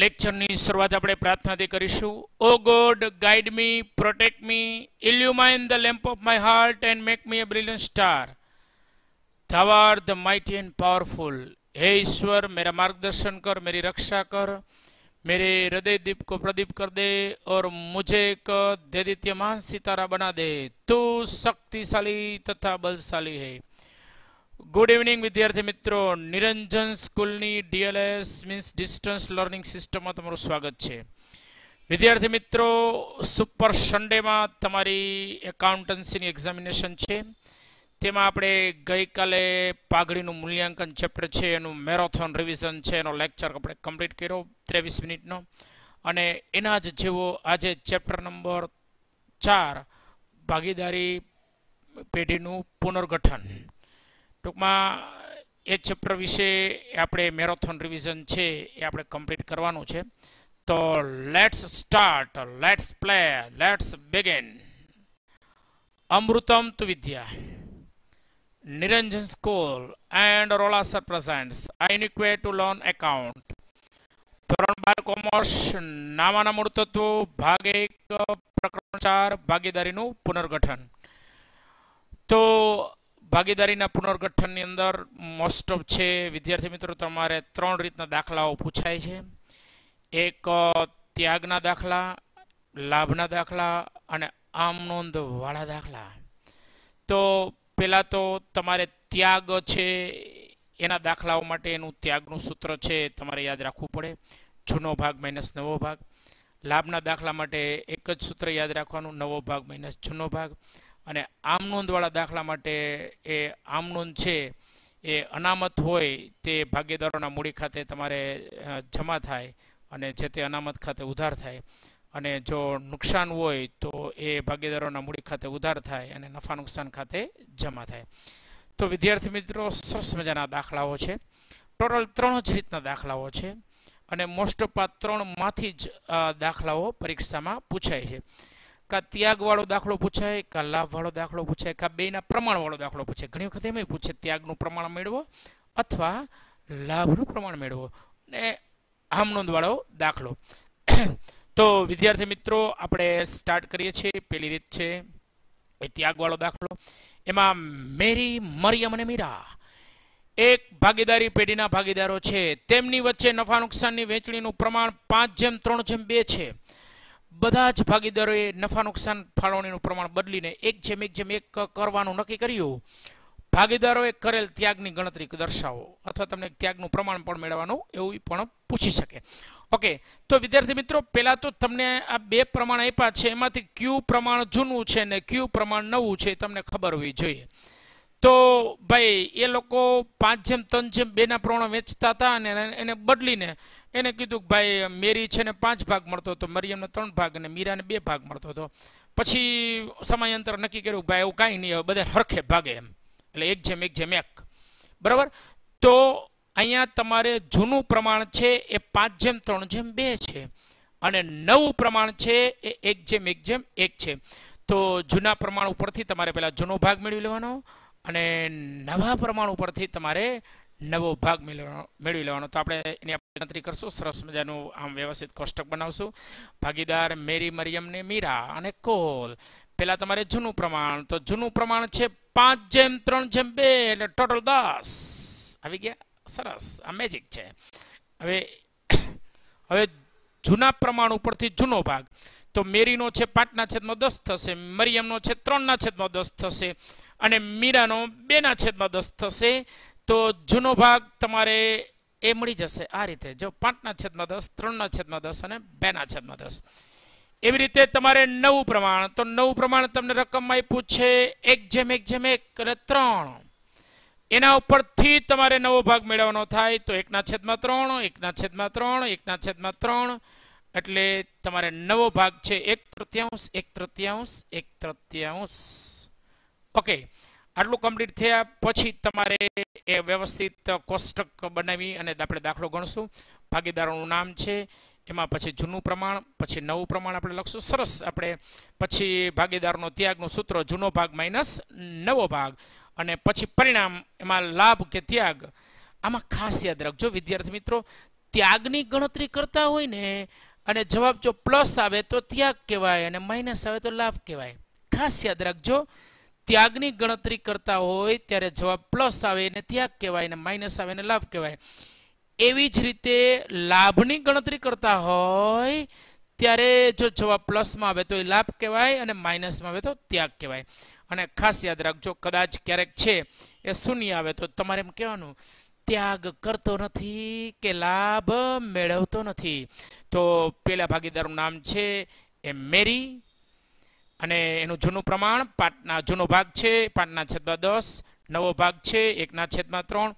લેક્ચરની શરૂઆત આપણે પ્રાર્થનાથી કરીશું O God guide me protect me illuminate the lamp of my heart and make me a brilliant star Thou art the mighty and powerful. हे ईश्वर मेरा मार्गदर्शन कर मेरी रक्षा कर मेरे हृदय दीप को प्रदीप कर दे और मुझे एक दैदित्यमान सितारा बना दे तू शक्तिशाली तथा बलशाली है ગુડ ઇવનિંગ વિદ્યાર્થી મિત્રો નિરંજન સ્કૂલની ડીએલએસ મીન્સ ડિસ્ટન્સ લર્નિંગ સિસ્ટમમાં તમારું સ્વાગત છે વિદ્યાર્થી મિત્રો સુપર સન્ડેમાં તમારી એકાઉન્ટન્સીની એક્ઝામિનેશન છે તેમાં આપણે ગઈકાલે પાઘડીનું મૂલ્યાંકન ચેપ્ટર છે એનું મેરોથોન રિવિઝન છે એનો લેક્ચર આપણે કમ્પ્લીટ કર્યો ત્રેવીસ મિનિટનો અને એના જ જેવો આજે ચેપ્ટર નંબર ચાર ભાગીદારી પેઢીનું પુનર્ગઠન ટૂંકમાં એ ચેપ્ટર વિશે આપણે મેરોથોન રિવિઝન છે એ આપણે કમ્પ્લીટ કરવાનું છે તો let's start let's play let's begin અમૃતમ તુ વિદ્યા Niranjan school and Rola sir presents આઇનિક વે ટુ લોન એકાઉન્ટ ધોરણ બાર કોમર્સ નામાના મૂળતત્વો ભાગ એક પ્રકરણ ચાર ભાગીદારીનું પુનર્ગઠન તો ભાગીદારીના પુનર્ગઠનની અંદર મોસ્ટ ઓફ છે વિદ્યાર્થી મિત્રો તમારે ત્રણ રીતના દાખલાઓ પૂછાય છે એક ત્યાગના દાખલા લાભના દાખલા અને આમનોંધવાળા દાખલા તો પહેલાં તો તમારે ત્યાગ છે એના દાખલાઓ માટે એનું ત્યાગનું સૂત્ર છે તમારે યાદ રાખવું પડે જૂનો ભાગ માઇનસ નવો ભાગ લાભના દાખલા માટે એક જ સૂત્ર યાદ રાખવાનું નવો ભાગ માઇનસ જૂનો ભાગ અને આમ નોંધવાળા દાખલા માટે એ આમ નોંધ છે એ અનામત હોય તે ભાગીદારોના મૂડી ખાતે તમારે જમા થાય અને જે તે અનામત ખાતે ઉધાર થાય અને જો નુકસાન હોય તો એ ભાગીદારોના મૂડી ખાતે ઉધાર થાય અને નફા નુકસાન ખાતે જમા થાય તો વિદ્યાર્થી મિત્રો સરસ મજાના દાખલાઓ છે ટોટલ ત્રણ જ રીતના દાખલાઓ છે અને મોસ્ટ ઓફ આ ત્રણમાંથી જ દાખલાઓ પરીક્ષામાં પૂછાય છે કા ત્યાગવાળો દાખલો પૂછાય કા લાભવાળો દાખલો પૂછાય કા બેના પ્રમાણવાળો દાખલો પૂછાય ઘણી વખત એમ પૂછે ત્યાગનું પ્રમાણ મેળવો અથવા લાભનું પ્રમાણ મેળવો ને આમ નોંધવાળો દાખલો તો વિદ્યાર્થી મિત્રો આપણે સ્ટાર્ટ કરીએ છીએ પેલી રીત છે એ ત્યાગવાળો દાખલો એમાં મેરી મરિયમ અને મીરા એક ભાગીદારી પેઢીના ભાગીદારો છે તેમની વચ્ચે નફા નુકસાનની વહેંચણીનું પ્રમાણ પાંચ જેમ ત્રણ જેમ બે છે બધા જ ભાગીદારોએ નફા નુકસાન ફાળવણીનું પ્રમાણ બદલીને એક જેમ એક જેમ એક કરવાનું નક્કી કર્યું ભાગીદારોએ કરેલ ત્યાગની ગણતરી દર્શાવો અથવા તમને ત્યાગનું પ્રમાણ પણ મેળવવાનું એવું પણ પૂછી શકે ઓકે તો વિદ્યાર્થી મિત્રો પહેલાં તો તમને આ બે પ્રમાણ આપ્યા છે એમાંથી ક્યુ પ્રમાણ જૂનું છે ને ક્યુ પ્રમાણ નવું છે તમને ખબર હોવી જોઈએ તો ભાઈ એ લોકો પાંચ જેમ ત્રણ જેમ બેના પ્રમાણ વેચતા હતા અને એને બદલીને એને કીધું કે ભાઈ મેરી છે ને પાંચ ભાગ મળતો હતો મરિયમને ત્રણ ભાગ અને મીરાને બે ભાગ મળતો હતો પછી સમયાંતર નક્કી કર્યું ભાઈ એવું કાંઈ નહીં બધા હરખે ભાગે એમ એટલે એક જેમ એક જેમ એક બરાબર તો અહીંયા તમારે જૂનું પ્રમાણ છે એ પાંચ જેમ ત્રણ જેમ બે છે અને નવું પ્રમાણ છે એ એક જેમ એક જેમ એક છે તો જૂના પ્રમાણ ઉપરથી તમારે પહેલાં જૂનો ભાગ મેળવી લેવાનો અને નવા પ્રમાણ ઉપરથી તમારે નવો ભાગ મેળવવાનો મેળવી લેવાનો તો આપણે એની આપણે ગણતરી કરશું સરસ મજાનું આમ વ્યવસ્થિત કોષ્ટક બનાવશું ભાગીદાર મેરી મરિયમને મીરા અને કોલ પહેલાં તમારે જૂનું પ્રમાણ તો જૂનું પ્રમાણ છે પાંચ જેમ ત્રણ જેમ બે એટલે ટોટલ દસ આવી ગયા સરસ આ મેજિક છે હવે હવે જૂના પ્રમાણ ઉપરથી જૂનો ભાગ તો મેરીનો છે પાંચના છેદમાં દસ થશે મરિયમનો છે ત્રણના છેદમાં દસ થશે અને મીરાનો બેના છેદમાં દસ થશે તો જૂનો ભાગ તમારે એ મળી જશે આ રીતે જો પાંચના છેદમાં દસ ત્રણના છેદમાં દસ અને બેના છેદમાં દસ એવી રીતે તમારે નવું પ્રમાણ તો નવું પ્રમાણ તમને રકમમાં આપ્યું છે એક જેમ એક જેમ એક અને ત્રણ એના ઉપરથી તમારે નવો ભાગ મેળવવાનો થાય તો એકના છેદમાં ત્રણ એકના છેદમાં ત્રણ એકના છેદમાં ત્રણ એટલે તમારે નવો ભાગ છે એક તૃતીયાંશ એક તૃતીયાંશ એક તૃતીયાંશ ઓકે આટલું કમ્પ્લીટ થયા પછી તમારે એ વ્યવસ્થિત કોષ્ટક બનાવી અને આપણે દાખલો ગણશું ભાગીદારોનું નામ છે એમાં પછી જૂનું પ્રમાણ પછી નવું પ્રમાણ આપણે લખશું સરસ આપણે પછી ભાગીદારનો ત્યાગનું સૂત્ર જૂનો ભાગ માઇનસ નવો ભાગ અને પછી પરિણામ એમાં લાભ કે ત્યાગ આમાં ખાસ યાદ રાખજો વિદ્યાર્થી મિત્રો ત્યાગની ગણતરી કરતા હોય ને અને જવાબ જો પ્લસ આવે તો ત્યાગ કહેવાય અને માઇનસ આવે તો લાભ કહેવાય ખાસ યાદ રાખજો ત્યાગની ગણતરી કરતા હોય ત્યારે જવાબ પ્લસ આવે એને ત્યાગ કહેવાય ને માઇનસ આવે ને લાભ કહેવાય એવી જ રીતે લાભની ગણતરી કરતા હોય ત્યારે જો જવાબ પ્લસમાં આવે તો એ લાભ કહેવાય અને માઇનસમાં આવે તો ત્યાગ કહેવાય અને ખાસ યાદ રાખજો કદાચ ક્યારેક છે એ શૂન્ય આવે તો તમારે એમ કહેવાનું ત્યાગ કરતો નથી કે લાભ મેળવતો નથી તો પેલા ભાગીદારનું નામ છે એ મેરી અને એનું જૂનું પ્રમાણ પાંચના જૂનો ભાગ છે પાંચના છેદમાં દસ નવો ભાગ છે એકના છેદમાં ત્રણ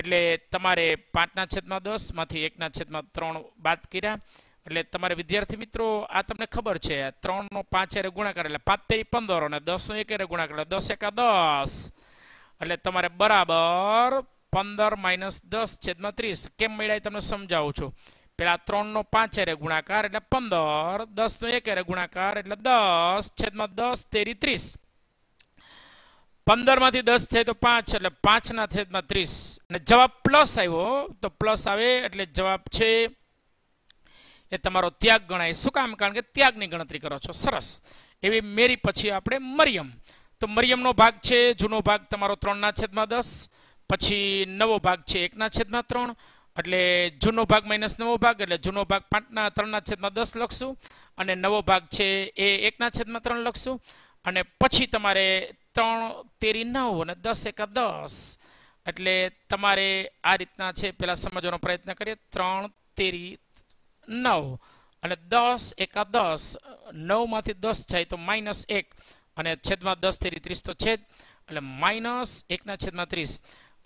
એટલે તમારે પાંચના છેદમાં દસમાંથી એકના છેદમાં ત્રણ બાદ કર્યા એટલે તમારે વિદ્યાર્થી મિત્રો આ તમને ખબર છે ત્રણનો પાંચ એરે ગુણાકાર એટલે પાંચ તેરી પંદર અને દસનો એક એરે ગુણાકાર એટલે દસ એકા દસ એટલે તમારે બરાબર પંદર માઇનસ દસ છેદમાં ત્રીસ કેમ મેળાય તમને સમજાવું છું પેલા ત્રણ નો પાંચ એરે ગુણાકાર એટલે પંદર દસ નો એક એરે ગુણાકાર એટલે દસ છેદમાં દસ તેરી ત્રીસ પંદર માંથી દસ છે તો પાંચ એટલે પાંચ ના છેદમાં ત્રીસ અને જવાબ પ્લસ આવ્યો તો પ્લસ આવે એટલે જવાબ છે એ તમારો ત્યાગ ગણાય શું કામ કારણ કે ત્યાગની ગણતરી કરો છો સરસ એવી મેરી પછી આપણે મરિયમ તો મરિયમનો ભાગ છે જૂનો ભાગ તમારો ત્રણના છેદમાં દસ પછી નવો ભાગ છે એકના છેદમાં ત્રણ એટલે જૂનો ભાગ માઇનસ નવો ભાગ એટલે જૂનો ભાગ પાંચના ત્રણના છેદમાં દસ લખશું અને નવો ભાગ છે એ એકના છેદમાં ત્રણ લખશું અને પછી તમારે ત્રણ તેરી નવ અને દસ એકા દસ એટલે તમારે આ રીતના છે પેલા સમજવાનો પ્રયત્ન કરીએ ત્રણ તેરી નવ અને દસ એકા દસ નવમાંથી દસ જાય તો માઇનસ એક અને છેદમાં દસ તેરી ત્રીસ તો છેદ એટલે માઇનસ એકના છેદમાં ત્રીસ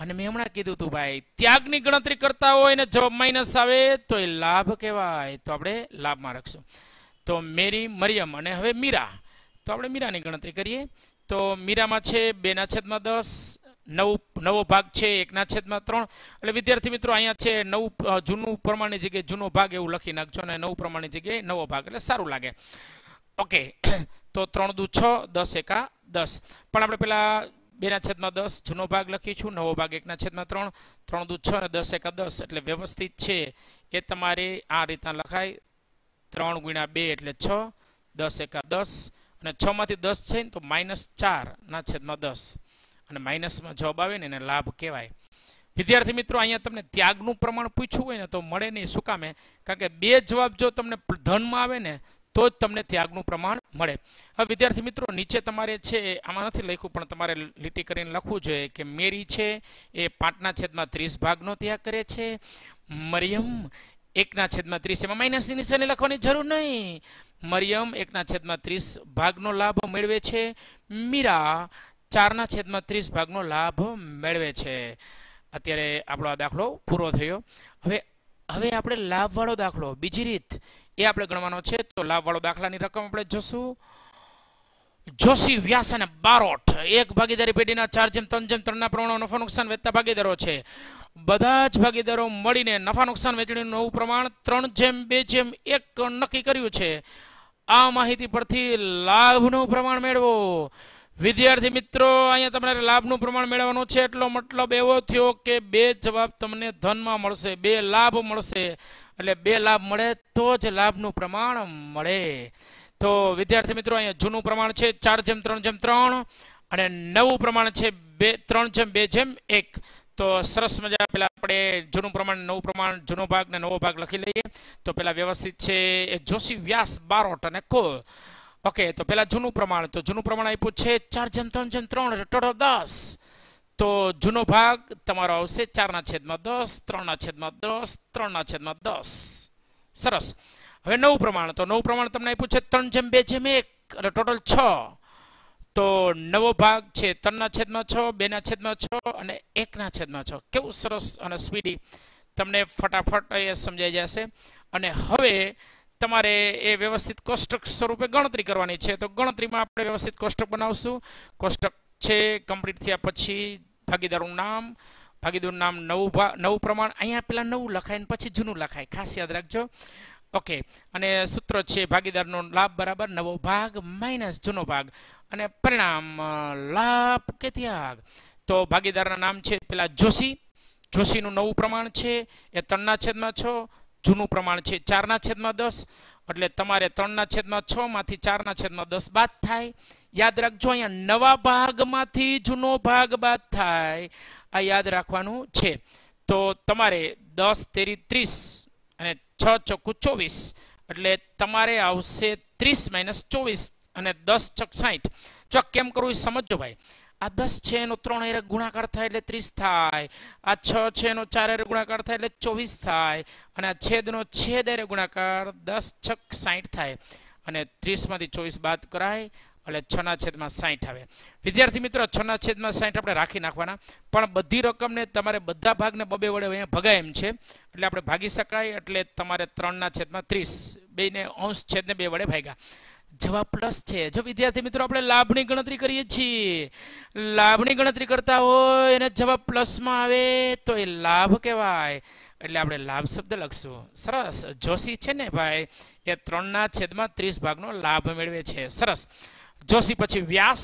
અને મેં હમણાં કીધું તું ભાઈ ત્યાગની ગણતરી કરતા હોય ને જવાબ માઇનસ આવે તો એ લાભ કહેવાય તો આપણે લાભમાં રાખશું તો મેરી મરિયમ અને હવે મીરા તો આપણે મીરાની ગણતરી કરીએ તો મીરામાં છે બેના છેદમાં દસ નવ નવો ભાગ છે એકના છેદમાં ત્રણ એટલે વિદ્યાર્થી મિત્રો અહીંયા છે નવ જૂનું પ્રમાણની જગ્યાએ જૂનો ભાગ એવું લખી નાખજો અને નવ પ્રમાણની જગ્યાએ નવો ભાગ એટલે સારું લાગે ઓકે તો ત્રણ દુ છ દસ એકા દસ પણ આપણે પેલા બેના છેદમાં દસ જૂનો ભાગ લખી છું નવો ભાગ એકના છેદમાં ત્રણ ત્રણ દુ છ અને દસ એકા દસ એટલે વ્યવસ્થિત છે એ તમારે આ રીતના લખાય ત્રણ ગુણ્યા બે એટલે છ દસ એકા દસ અને છમાંથી દસ છે ને તો માઇનસ ચારના છેદમાં દસ અને માઇનસમાં જવાબ આવે ને એને લાભ કહેવાય વિદ્યાર્થી મિત્રો અહીંયા તમને ત્યાગનું પ્રમાણ પૂછ્યું હોય ને તો મળે નહીં શું કામે કારણ કે બે જવાબ જો તમને ધનમાં આવે ને તો જ તમને ત્યાગનું પ્રમાણ મળે હવે વિદ્યાર્થી મિત્રો નીચે તમારે છે આમાં નથી લખ્યું પણ તમારે લીટી કરીને લખવું જોઈએ કે મેરી છે એ પાંચના છેદમાં ત્રીસ ભાગનો ત્યાગ કરે છે મરિયમ એકના છેદમાં ત્રીસ એમાં માઇનસની નિશાની લખવાની જરૂર નહીં મરિયમ એકના છેદમાં ત્રીસ ભાગનો લાભ મેળવે છે મીરા ચારના છેદમાં ત્રીસ ભાગનો લાભ મેળવે છે અત્યારે આપણો આ દાખલો પૂરો થયો હવે હવે આપણે લાભવાળો દાખલો બીજી રીત એ આપણે ગણવાનો છે તો લાભવાળો દાખલાની રકમ આપણે જોશું જોશી વ્યાસ અને બારોટ એક ભાગીદારી પેઢીના ચાર જેમ ત્રણ જેમ ત્રણના પ્રમાણમાં નફા નુકસાન વેચતા ભાગીદારો છે બધા જ ભાગીદારો મળીને નફા નુકસાન વેચણીનું નવું પ્રમાણ ત્રણ જેમ બે જેમ એક નક્કી કર્યું છે આ માહિતી પરથી લાભનું પ્રમાણ મેળવો વિદ્યાર્થી મિત્રો અહીંયા તમારે લાભનું પ્રમાણ મેળવવાનું છે એટલો મતલબ એવો થયો કે બે જવાબ તમને ધનમાં મળશે બે લાભ મળશે એટલે બે લાભ મળે તો જ લાભનું પ્રમાણ મળે તો વિદ્યાર્થી મિત્રો અહીંયા જૂનું પ્રમાણ છે ચાર જેમ ત્રણ જેમ ત્રણ અને નવું પ્રમાણ છે બે ત્રણ જેમ બે જેમ એક તો સરસ મજા પેલા આપણે જૂનું પ્રમાણ નવું પ્રમાણ જૂનો ભાગ ને નવો ભાગ લખી લઈએ તો પેલા વ્યવસ્થિત છે એ જોશી વ્યાસ બારોટ અને કોલ ઓકે તો પેલા જૂનું પ્રમાણ તો જૂનું પ્રમાણ આપ્યું છે ચાર જેમ ત્રણ જેમ ત્રણ ટોટલ દસ તો જૂનો ભાગ તમારો આવશે ચારના છેદમાં દસ ત્રણના છેદમાં દસ ત્રણના છેદમાં દસ સરસ હવે નવું પ્રમાણ તો નવું પ્રમાણ તમને આપ્યું છે ત્રણ જેમ બે જેમ એક એટલે ટોટલ છ તો નવો ભાગ છે ત્રણના છેદમાં છ બેના છેદમાં છ અને એકના છેદમાં છ કેવું સરસ અને સ્પીડી તમને ફટાફટ એ સમજાઈ જશે અને હવે તમારે એ વ્યવસ્થિત કોષ્ટક સ્વરૂપે ગણતરી કરવાની છે તો ગણતરીમાં આપણે વ્યવસ્થિત કોષ્ટક બનાવશું કોષ્ટક છે કમ્પ્લીટ થયા પછી ભાગીદારનું નામ ભાગીદારનું નામ નવું નવું પ્રમાણ અહીંયા પેલા નવું લખાય પછી જૂનું લખાય ખાસ યાદ રાખજો ઓકે અને સૂત્ર છે ભાગીદારનો લાભ બરાબર નવો ભાગ માઇનસ જૂનો ભાગ અને પરિણામ લાભ કે ત્યાગ તો ભાગીદારના નામ છે પેલા જોશી જોશીનું નવું પ્રમાણ છે એ ત્રણના છેદમાં છ જૂનું પ્રમાણ છે ચારના છેદમાં દસ એટલે તમારે ત્રણના છેદમાં છ માંથી ચારના છેદમાં દસ બાદ થાય યાદ રાખજો અહીંયા નવા ભાગમાંથી જૂનો ભાગ બાદ થાય આ યાદ રાખવાનું છે તો તમારે દસ તેરી ત્રીસ અને છ ચોખ્ખું ચોવીસ એટલે તમારે આવશે ત્રીસ માઇનસ ચોવીસ અને દસ છક સાઠ ચોક કેમ કરવું એ સમજો ભાઈ આ દસ છે એનો ત્રણ એરે ગુણાકાર થાય એટલે ત્રીસ થાય આ છ છે એનો ચાર એરે ગુણાકાર થાય એટલે ચોવીસ થાય અને આ છેદનો છેદ એરે ગુણાકાર દસ છક સાઠ થાય અને ત્રીસમાંથી ચોવીસ બાદ કરાય એટલે છના છેદમાં સાહીઠ આવે વિદ્યાર્થી મિત્રો છના છેદમાં સાહીઠ આપણે રાખી નાખવાના પણ બધી રકમને તમારે બધા ભાગને બબે વડે અહીંયા ભગાય એમ છે એટલે આપણે ભાગી શકાય એટલે તમારે ત્રણના છેદમાં ત્રીસ બે ને અંશ છેદને બે વડે ભાગ્યા જવાબ પ્લસ છે જો વિદ્યાર્થી મિત્રો આપણે લાભની ગણતરી કરીએ છીએ લાભની ગણતરી કરતા હોય એને જવાબ પ્લસમાં આવે તો એ લાભ કહેવાય એટલે આપણે લાભ શબ્દ લખશું સરસ જોશી છે ને ભાઈ એ ત્રણના છેદમાં ત્રીસ ભાગનો લાભ મેળવે છે સરસ જોશી પછી વ્યાસ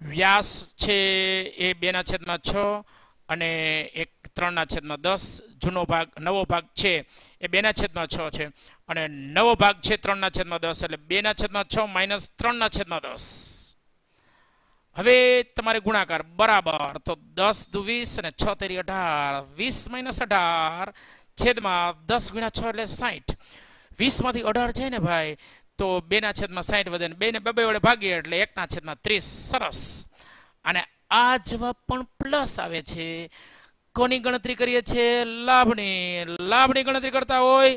વ્યાસ છે એ બેના છેદમાં છ અને એક ત્રણના છેદમાં દસ જૂનો ભાગ નવો ભાગ છે એ બેના છેદમાં છ છે અને નવો ભાગ છે ત્રણના છેદમાં દસ એટલે બેના છેદમાં છ માઇનસ ત્રણના છેદમાં દસ હવે તમારે ગુણાકાર બરાબર તો દસ દુ અને છ તેરી અઢાર વીસ માઇનસ અઢાર છેદમાં દસ ગુણ્યા છ એટલે સાઠ વીસમાંથી અઢાર છે ને ભાઈ તો બેના છેદમાં સાહીઠ વધે ને બેને બબે વડે ભાગીએ એટલે એકના છેદમાં ત્રીસ સરસ અને આ જવાબ પણ પ્લસ આવે છે કોની ગણતરી કરીએ છીએ લાભની લાભની ગણતરી કરતા હોય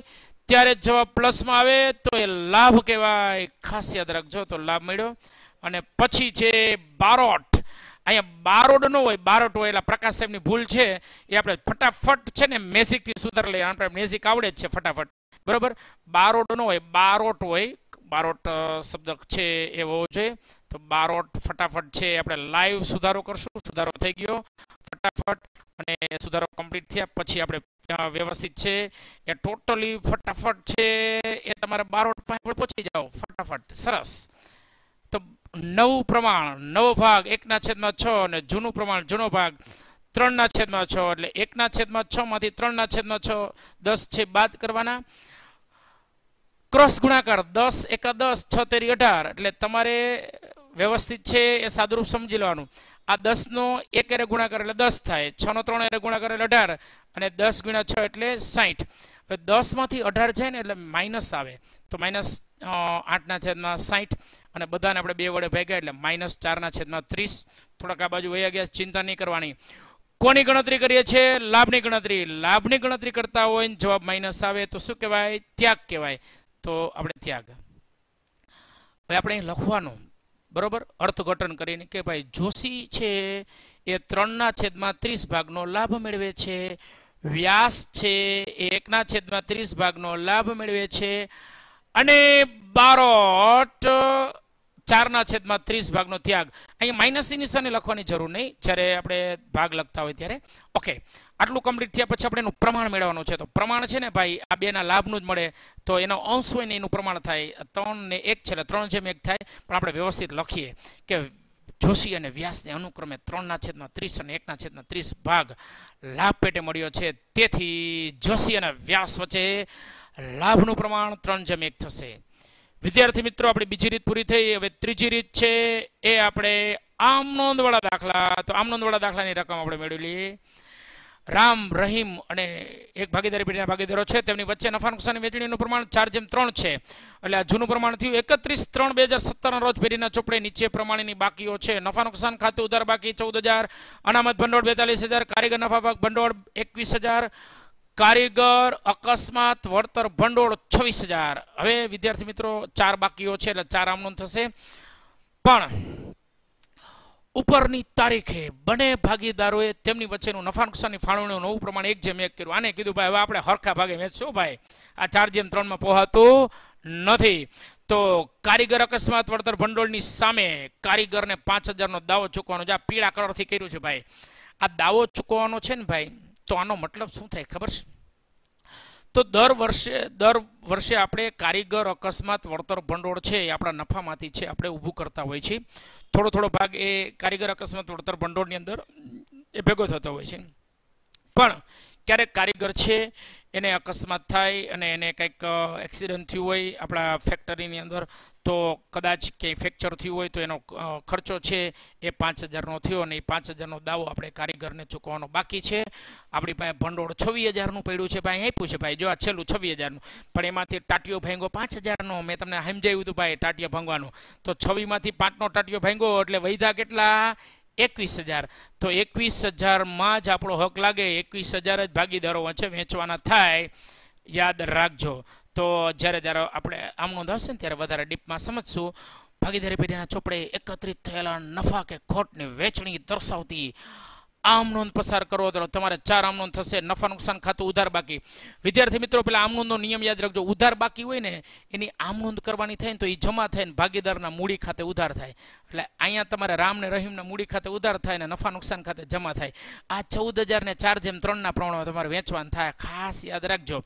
ત્યારે જવાબ પ્લસમાં આવે તો એ લાભ કહેવાય ખાસ યાદ રાખજો તો લાભ મળ્યો અને પછી છે બારોટ અહીંયા બારોડ ન હોય બારોટ હોય એટલે પ્રકાશ સાહેબની ભૂલ છે એ આપણે ફટાફટ છે ને મેઝિકથી સુધારી લઈએ આપણે મેઝિક આવડે જ છે ફટાફટ બરોબર બારોડ ન હોય બારોટ હોય બારોટ શબ્દ છે એ હોવો જોઈએ તો બારોટ ફટાફટ છે આપણે લાઈવ સુધારો કરશું સુધારો થઈ ગયો ફટાફટ અને સુધારો કમ્પ્લીટ થયા પછી આપણે વ્યવસ્થિત છે એ ટોટલી ફટાફટ છે એ તમારે બારોટ પાસે પહોંચી જાઓ ફટાફટ સરસ તો નવું પ્રમાણ નવો ભાગ એકના છેદમાં છ અને જૂનું પ્રમાણ જૂનો ભાગ ત્રણના છેદમાં છ એટલે એકના છેદમાં છ માંથી ત્રણના છેદમાં છ દસ છે બાદ કરવાના ક્રોસ ગુણાકાર દસ એકા દસ છ તેરી અઢાર એટલે તમારે વ્યવસ્થિત છે એ સાદુરૂપ સમજી લેવાનું આ દસનો એક એરે ગુણાકાર એટલે દસ થાય છનો ત્રણ એરે ગુણાકાર એટલે અઢાર અને દસ ગુણ્યા છ એટલે સાહીઠ હવે દસમાંથી અઢાર જાય ને એટલે માઇનસ આવે તો માઇનસ આઠના છેદમાં સાહીઠ અને બધાને આપણે બે વડે ભેગા એટલે માઇનસ ચારના છેદમાં ત્રીસ થોડાક આ બાજુ વહી ગયા ચિંતા નહીં કરવાની કોની ગણતરી કરીએ છીએ લાભની ગણતરી લાભની ગણતરી કરતા હોય જવાબ માઇનસ આવે તો શું કહેવાય ત્યાગ કહેવાય તો આપણે ત્યાગ ભાઈ આપણે લખવાનું બરોબર અર્થઘટન કરીને કે ભાઈ જોશી છે એ ત્રણના છેદમાં ત્રીસ ભાગનો લાભ મેળવે છે વ્યાસ છે એ એકના છેદમાં ત્રીસ ભાગનો લાભ મેળવે છે અને બારોટ ચારના છેદમાં ત્રીસ ભાગનો ત્યાગ અહીંયા માઇનસ માઇનસની નિશાની લખવાની જરૂર નહીં જ્યારે આપણે ભાગ લખતા હોય ત્યારે ઓકે આટલું કમ્પ્લીટ થયા પછી આપણે એનું પ્રમાણ મેળવવાનું છે તો પ્રમાણ છે ને ભાઈ આ બેના લાભનું જ મળે તો એનો અંશ હોય ને એનું પ્રમાણ થાય ત્રણ ને એક છે ત્રણ જેમ એક થાય પણ આપણે વ્યવસ્થિત લખીએ કે જોશી અને વ્યાસને અનુક્રમે ત્રણના છેદમાં ત્રીસ અને એકના છેદમાં ત્રીસ ભાગ લાભ પેટે મળ્યો છે તેથી જોશી અને વ્યાસ વચ્ચે લાભનું પ્રમાણ ત્રણ જેમ એક થશે વિદ્યાર્થી મિત્રો આપણી બીજી રીત પૂરી થઈ હવે ત્રીજી રીત છે એ આપણે આમ નોંધવાળા દાખલા તો આમ નોંધવાળા દાખલાની રકમ આપણે મેળવી લઈએ રામ રહીમ અને એક ભાગીદારી પેઢીના ભાગીદારો છે તેમની વચ્ચે નફા નુકસાન વેચણીનું પ્રમાણ ચાર જેમ ત્રણ છે એટલે આ જૂનું પ્રમાણ થયું એકત્રીસ ત્રણ બે હજાર સત્તરના રોજ પેઢીના ચોપડે નીચે પ્રમાણેની બાકીઓ છે નફા નુકસાન ખાતું ઉધાર બાકી ચૌદ હજાર અનામત ભંડોળ બેતાલીસ હજાર કારીગર નફા ભાગ ભંડોળ એકવીસ હજાર કારીગર અકસ્માત વળતર ભંડોળ છવ્વીસ હજાર હવે વિદ્યાર્થી મિત્રો ચાર બાકીઓ છે એટલે ચાર આમનું થશે પણ ઉપરની તારીખે બંને ભાગીદારોએ તેમની વચ્ચેનું નફા નુકસાનની ફાળવણીનું નવું પ્રમાણે એક જેમ એક કર્યું આને કીધું ભાઈ હવે આપણે હરખા ભાગે વેચશું ભાઈ આ ચાર જેમ ત્રણમાં પહોંચાતું નથી તો કારીગર અકસ્માત વળતર ભંડોળની સામે કારીગરને પાંચ હજારનો દાવો ચૂકવાનો છે આ પીળા કલરથી કર્યું છે ભાઈ આ દાવો ચૂકવાનો છે ને ભાઈ તો આનો મતલબ શું થાય ખબર છે તો દર વર્ષે દર વર્ષે આપણે કારીગર અકસ્માત વળતર ભંડોળ છે એ આપણા નફામાંથી છે આપણે ઊભું કરતા હોઈએ છીએ થોડો થોડો ભાગ એ કારીગર અકસ્માત વળતર ભંડોળની અંદર એ ભેગો થતો હોય છે પણ ક્યારેક કારીગર છે એને અકસ્માત થાય અને એને કંઈક એક્સિડન્ટ થયું હોય આપણા ફેક્ટરીની અંદર તો કદાચ ક્યાંય ફ્રેક્ચર થયું હોય તો એનો ખર્ચો છે એ પાંચ હજારનો થયો અને એ પાંચ હજારનો દાવો આપણે કારીગરને ચૂકવવાનો બાકી છે આપણી પાસે ભંડોળ છવ્વીસ હજારનું પડ્યું છે ભાઈ આપ્યું છે ભાઈ જો આ છેલ્લું છવ્વીસ હજારનું પણ એમાંથી ટાટિયો ભાંગો પાંચ હજારનો મેં તમને સમજાવ્યું હતું ભાઈ ટાટિયો ભાંગવાનો તો છવ્વીમાંથી પાંચનો ટાટિયો ભાંગો એટલે વૈધા કેટલા એકવીસ હજાર તો એકવીસ હજારમાં જ આપણો હક લાગે એકવીસ હજાર જ ભાગીદારો વચ્ચે વેચવાના થાય યાદ રાખજો તો જ્યારે જ્યારે આપણે આમ નોંધાવશે ને ત્યારે વધારે ડીપમાં સમજશું ભાગીદારી પેઢીના ચોપડે એકત્રિત થયેલા નફા કે ખોટની વેચણી દર્શાવતી આમ નોંધ પસાર કરો હતો તમારે ચાર આમ નોંધ થશે નફા નુકસાન ખાતું ઉધાર બાકી વિદ્યાર્થી મિત્રો પેલા આમ નોંધનો નિયમ યાદ રાખજો ઉધાર બાકી હોય ને એની આમ નોંધ કરવાની થાય ને તો એ જમા થાય ને ભાગીદારના મૂડી ખાતે ઉધાર થાય એટલે અહીંયા તમારે રામ ને રહીમના મૂડી ખાતે ઉધાર થાય ને નફા નુકસાન ખાતે જમા થાય આ ચૌદ હજાર ને ચાર જેમ ત્રણના પ્રમાણમાં તમારે વેચવાનું થાય ખાસ યાદ રાખજો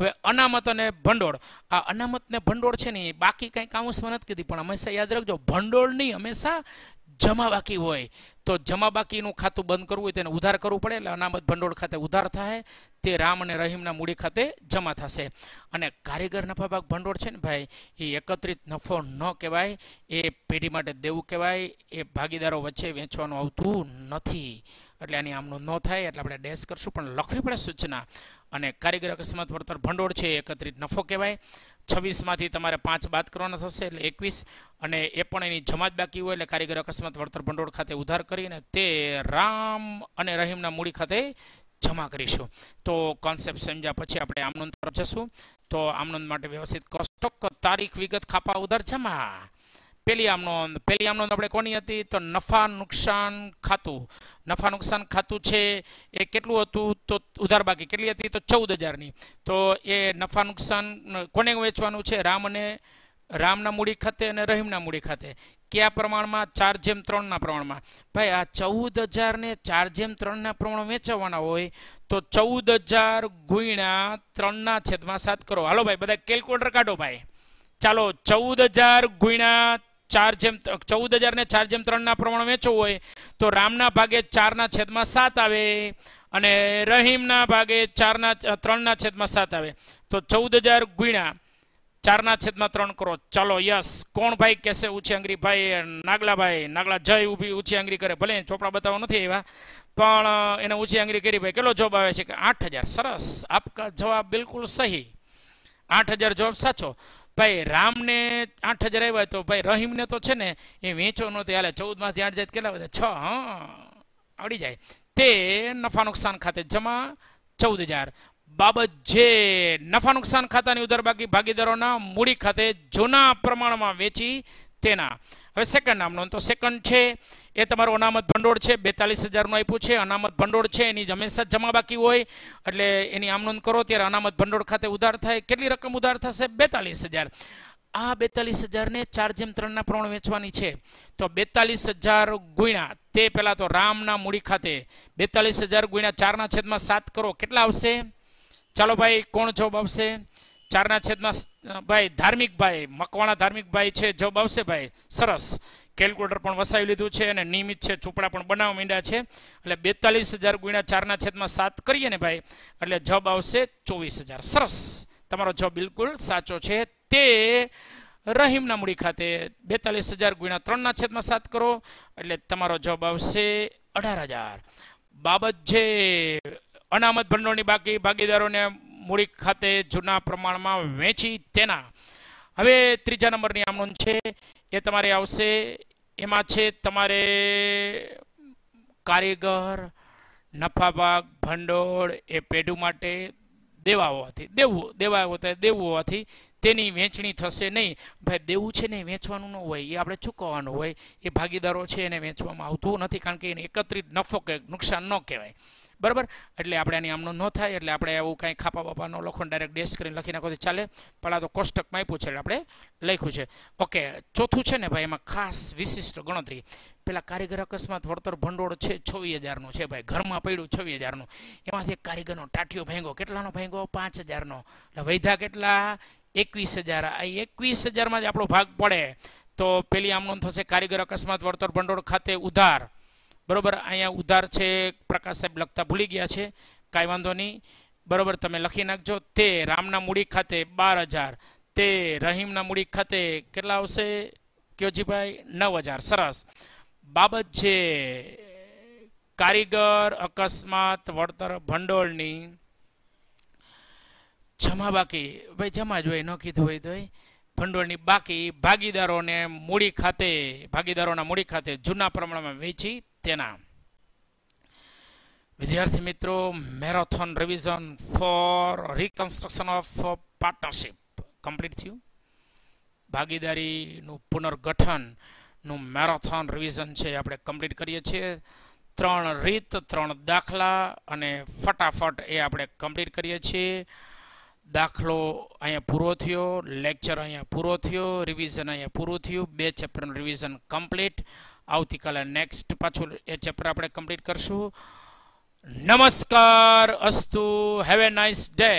હવે અનામત અને ભંડોળ આ અનામત ને ભંડોળ છે ને બાકી કંઈ કાઉન્સમાં નથી કીધી પણ હંમેશા યાદ રાખજો ભંડોળની હંમેશા જમા બાકી હોય તો જમા બાકીનું ખાતું બંધ કરવું હોય તેને ઉધાર કરવું પડે એટલે અનામત ભંડોળ ખાતે ઉધાર થાય તે રામ અને રહીમના મૂડી ખાતે જમા થશે અને કારીગર નફાભાગ ભંડોળ છે ને ભાઈ એ એકત્રિત નફો ન કહેવાય એ પેઢી માટે દેવું કહેવાય એ ભાગીદારો વચ્ચે વેચવાનું આવતું નથી એટલે આની આમનું ન થાય એટલે આપણે ડેસ કરશું પણ લખવી પડે સૂચના અને કારીગર અકસ્માત વળતર ભંડોળ છે એકત્રિત નફો કહેવાય છવ્વીસમાંથી તમારે પાંચ બાદ કરવાના થશે એટલે એકવીસ અને એ પણ એની જમાત બાકી હોય એટલે કારીગર અકસ્માત વળતર ભંડોળ ખાતે ઉધાર કરીને તે રામ અને રહીમના મૂડી ખાતે જમા કરીશું તો કોન્સેપ્ટ સમજ્યા પછી આપણે આમનોંધ તરફ જશું તો આમનોંધ માટે વ્યવસ્થિત કોષ્ટક તારીખ વિગત ખાપા ઉધાર જમા પેલી આમ નોંધ પેલી આમ નોંધ આપણે કોની હતી તો નફા નુકસાન ખાતું નફા નુકસાન ખાતું છે એ કેટલું હતું તો ઉધાર બાકી કેટલી હતી તો ચૌદ હજારની તો એ નફા નુકસાન કોને વેચવાનું છે રામ અને રામના મૂડી ખાતે અને રહીમના મૂડી ખાતે કયા પ્રમાણમાં ચાર જેમ ત્રણના પ્રમાણમાં ભાઈ આ ચૌદ હજારને ચાર જેમ ત્રણના પ્રમાણ વેચવાના હોય તો ચૌદ હજાર ગુણ્યા ત્રણના છેદમાં સાત કરો હાલો ભાઈ બધા કેલ્ક્યુલેટર કાઢો ભાઈ ચાલો ચૌદ હજાર ગુણ્યા ચાર જેમ ચૌદ હજાર ને ચાર જેમ ત્રણના પ્રમાણ વેચવું હોય તો રામના ભાગે ચારના છેદમાં સાત આવે અને રહીમના ભાગે ચારના ત્રણના છેદમાં સાત આવે તો ચૌદ હજાર ગુણ્યા ચારના છેદમાં ત્રણ કરો ચાલો યસ કોણ ભાઈ કેસે ઊંચી આંગરી ભાઈ નાગલાભાઈ નાગલા જય ઊભી ઊંચી આંગરી કરે ભલે ચોપડા બતાવવા નથી એવા પણ એને ઊંચી આંગરી કરી ભાઈ કેટલો જવાબ આવે છે કે આઠ હજાર સરસ આપકા જવાબ બિલકુલ સહી આઠ હજાર જવાબ સાચો ભાઈ રામને આઠ હજાર આવ્યા તો ભાઈ રહીમને તો છે ને એ વેચો નહોતી હાલે ચૌદમાંથી આઠ જાય કેટલા બધા છ આવડી જાય તે નફા નુકસાન ખાતે જમા ચૌદ હજાર બાબત જે નફા નુકસાન ખાતાની ઉધારબાકી ભાગીદારોના મૂડી ખાતે જૂના પ્રમાણમાં વેચી તેના હવે સેકન્ડ નામનો તો સેકન્ડ છે એ તમારું અનામત ભંડોળ છે બેતાલીસ હજારનું આપ્યું છે અનામત ભંડોળ છે એની હંમેશા જમા બાકી હોય એટલે એની આમનોંધ કરો ત્યારે અનામત ભંડોળ ખાતે ઉધાર થાય કેટલી રકમ ઉધાર થશે બેતાલીસ હજાર આ બેતાલીસ હજારને ચાર જેમ ત્રણના પ્રમાણ વેચવાની છે તો બેતાલીસ હજાર ગુણ્યા તે પહેલાં તો રામના મૂડી ખાતે બેતાલીસ હજાર ગુણ્યા ચારના છેદમાં સાત કરો કેટલા આવશે ચાલો ભાઈ કોણ જવાબ આવશે ચારના છેદમાં ભાઈ ધાર્મિક ભાઈ મકવાણા ધાર્મિક ભાઈ છે જવાબ આવશે ભાઈ સરસ કેલ્ક્યુલેટર પણ વસાવી લીધું છે અને નિયમિત છે ચોપડા પણ બનાવવા માંડ્યા છે એટલે બેતાલીસ હજાર ગુણ્યા ચારના છેદમાં સાત કરીએ ને ભાઈ એટલે જવાબ આવશે ચોવીસ હજાર સરસ તમારો જવાબ બિલકુલ સાચો છે તે રહીમના મૂડી ખાતે બેતાલીસ હજાર ગુણ્યા ત્રણના છેદમાં સાત કરો એટલે તમારો જવાબ આવશે અઢાર હજાર બાબત છે અનામત ભંડોળની બાકી ભાગીદારોને મૂડી ખાતે જૂના પ્રમાણમાં વેચી તેના હવે ત્રીજા નંબરની આમણું છે એ તમારે આવશે એમાં છે તમારે કારીગર નફાભાગ ભંડોળ એ પેઢું માટે દેવા હોવાથી દેવું દેવા હોતા દેવું હોવાથી તેની વેચણી થશે નહીં ભાઈ દેવું છે ને વેચવાનું ન હોય એ આપણે ચૂકવવાનું હોય એ ભાગીદારો છે એને વેચવામાં આવતું નથી કારણ કે એને એકત્રિત નફો કે નુકસાન ન કહેવાય બરાબર એટલે આપણે આની આમનું ન થાય એટલે આપણે આવું કાંઈ ખાપા બાપાનો ન લખો ડાયરેક્ટ ડેશ કરીને લખી નાખો તો ચાલે પહેલાં તો કોષ્ટકમાં આપ્યું છે એટલે આપણે લખ્યું છે ઓકે ચોથું છે ને ભાઈ એમાં ખાસ વિશિષ્ટ ગણતરી પેલા કારીગર અકસ્માત વળતર ભંડોળ છે છવ્વીસ હજારનું છે ભાઈ ઘરમાં પડ્યું છવ્વીસ હજારનું એમાંથી એક કારીગરનો ટાટિયો ભાંગો કેટલાનો ભાંગો પાંચ હજારનો એટલે વૈધા કેટલા એકવીસ હજાર આ એકવીસ હજારમાં જ આપણો ભાગ પડે તો પેલી આમનું થશે કારીગર અકસ્માત વળતર ભંડોળ ખાતે ઉધાર બરોબર અહીંયા ઉધાર છે પ્રકાશ સાહેબ લખતા ભૂલી ગયા છે કાંઈ વાંધો નહીં બરોબર તમે લખી નાખજો તે રામના મૂડી ખાતે બાર હજાર તે રહીમના મૂડી ખાતે કેટલા આવશે ક્યોજીભાઈ નવ હજાર સરસ બાબત છે કારીગર અકસ્માત વળતર ભંડોળની જમા બાકી ભાઈ જમા જ હોય ન કીધું હોય તો ભંડોળની બાકી ભાગીદારોને મૂડી ખાતે ભાગીદારોના મૂડી ખાતે જૂના પ્રમાણમાં વેચી તેના વિદ્યાર્થી મિત્રો marathon revision for reconstruction of partnership complete થયું ભાગીદારીનું પુનર્ગઠનનું મેરાથોન રિવિઝન છે આપણે કમ્પ્લીટ કરીએ છીએ ત્રણ રીત ત્રણ દાખલા અને ફટાફટ એ આપણે કમ્પ્લીટ કરીએ છીએ દાખલો અહીંયા પૂરો થયો લેક્ચર અહીંયા પૂરો થયો રિવિઝન અહીંયા પૂરો થયો બે ચેપ્ટરનું રિવિઝન કમ્પલેટ આવતીકાલે નેક્સ્ટ પાછો એ ચેપ્ટર આપણે કમ્પલેટ કરશું નમસ્કાર અસ્તુ હેવ અ નાઈસ ડે